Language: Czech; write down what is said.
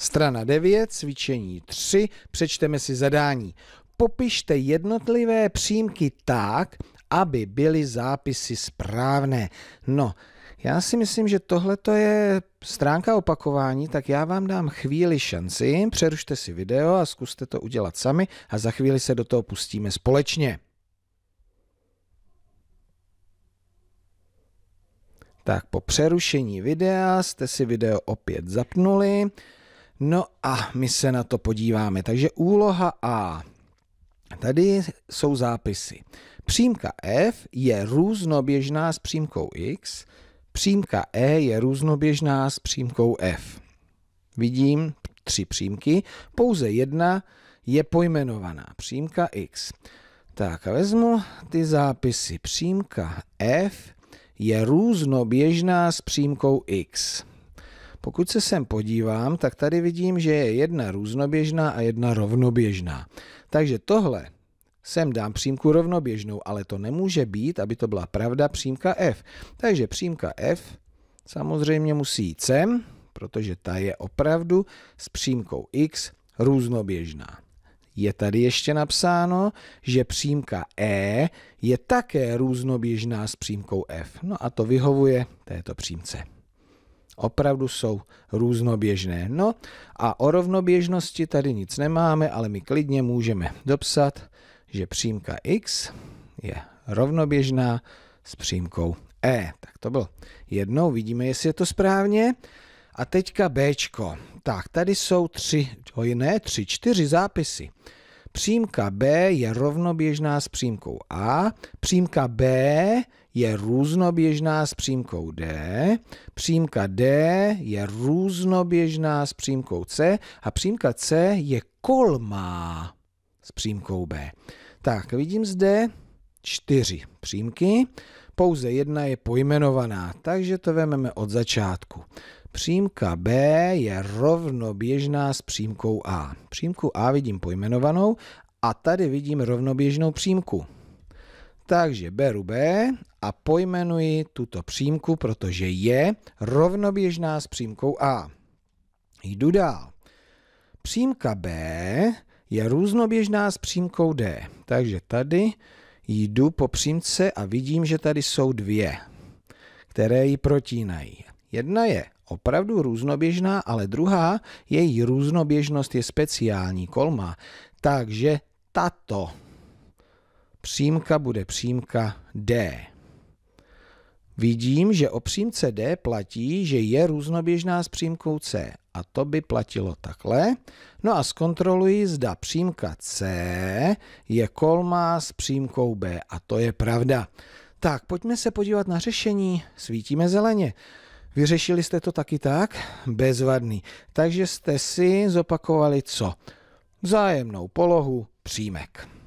Strana 9, cvičení 3, přečteme si zadání. Popište jednotlivé přímky tak, aby byly zápisy správné. No, já si myslím, že tohle je stránka opakování, tak já vám dám chvíli šanci, přerušte si video a zkuste to udělat sami a za chvíli se do toho pustíme společně. Tak po přerušení videa jste si video opět zapnuli. No a my se na to podíváme. Takže úloha A. Tady jsou zápisy. Přímka f je různoběžná s přímkou x, přímka e je různoběžná s přímkou f. Vidím tři přímky, pouze jedna je pojmenovaná, přímka x. Tak a vezmu ty zápisy. Přímka f je různoběžná s přímkou x. Pokud se sem podívám, tak tady vidím, že je jedna různoběžná a jedna rovnoběžná. Takže tohle sem dám přímku rovnoběžnou, ale to nemůže být, aby to byla pravda, přímka f. Takže přímka f samozřejmě musí jít sem, protože ta je opravdu s přímkou x různoběžná. Je tady ještě napsáno, že přímka E je také různoběžná s přímkou F. No a to vyhovuje této přímce opravdu jsou různoběžné. No a o rovnoběžnosti tady nic nemáme, ale my klidně můžeme dopsat, že přímka x je rovnoběžná s přímkou e. Tak to bylo jednou, vidíme, jestli je to správně. A teďka b. Tak, tady jsou tři, to ne, tři, čtyři zápisy. Přímka B je rovnoběžná s přímkou A, přímka B je různoběžná s přímkou D, přímka D je různoběžná s přímkou C a přímka C je kolmá s přímkou B. Tak, vidím zde čtyři přímky, pouze jedna je pojmenovaná, takže to vezmeme od začátku. Přímka B je rovnoběžná s přímkou A. Přímku A vidím pojmenovanou a tady vidím rovnoběžnou přímku. Takže beru B a pojmenuji tuto přímku, protože je rovnoběžná s přímkou A. Jdu dál. Přímka B je různoběžná s přímkou D. Takže tady jdu po přímce a vidím, že tady jsou dvě, které ji protínají. Jedna je opravdu různoběžná, ale druhá, její různoběžnost je speciální, kolma, Takže tato přímka bude přímka D. Vidím, že o přímce D platí, že je různoběžná s přímkou C. A to by platilo takhle. No a zkontroluji, zda přímka C je kolma s přímkou B. A to je pravda. Tak, pojďme se podívat na řešení. Svítíme zeleně. Vyřešili jste to taky tak? Bezvadný. Takže jste si zopakovali co? Vzájemnou polohu, přímek.